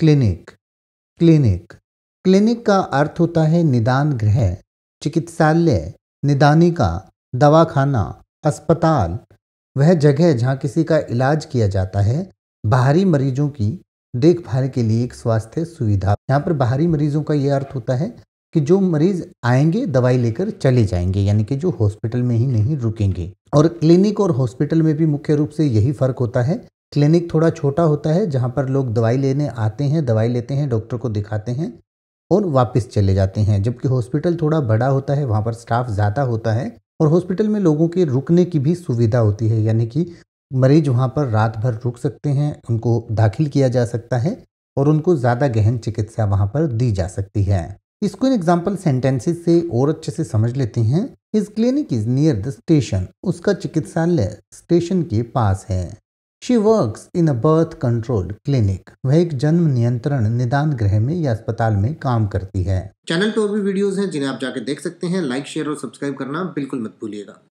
clinic clinic clinic का अर्थ होता है निदान गृह चिकित्सालय निदानिका दवाखाना अस्पताल वह जगह जहाँ किसी का इलाज किया जाता है बाहरी मरीजों की देखभाल के लिए एक स्वास्थ्य सुविधा यहाँ पर बाहरी मरीजों का ये अर्थ होता है कि जो मरीज आएंगे दवाई लेकर चले जाएंगे यानी कि जो हॉस्पिटल में ही नहीं रुकेंगे और क्लिनिक और हॉस्पिटल में भी मुख्य रूप से यही फर्क होता है क्लिनिक थोड़ा छोटा होता है जहाँ पर लोग दवाई लेने आते हैं दवाई लेते हैं डॉक्टर को दिखाते हैं और वापस चले जाते हैं जबकि हॉस्पिटल थोड़ा बड़ा होता है वहाँ पर स्टाफ ज़्यादा होता है और हॉस्पिटल में लोगों के रुकने की भी सुविधा होती है यानी कि मरीज वहाँ पर रात भर रुक सकते हैं उनको दाखिल किया जा सकता है और उनको ज़्यादा गहन चिकित्सा वहाँ पर दी जा सकती है इसको इन एग्जाम्पल सेंटेंसेस से और अच्छे से समझ लेते हैं इस clinic is near the station उसका चिकित्सालय स्टेशन के पास है she work in a birth control clinic वह एक जन्म नियंत्रण निदान गृह में या अस्पताल में काम करती है चैनल पर भी वीडियोस हैं जिन्हें आप जाके देख सकते हैं लाइक शेयर और सब्सक्राइब करना बिल्कुल मत भूलिएगा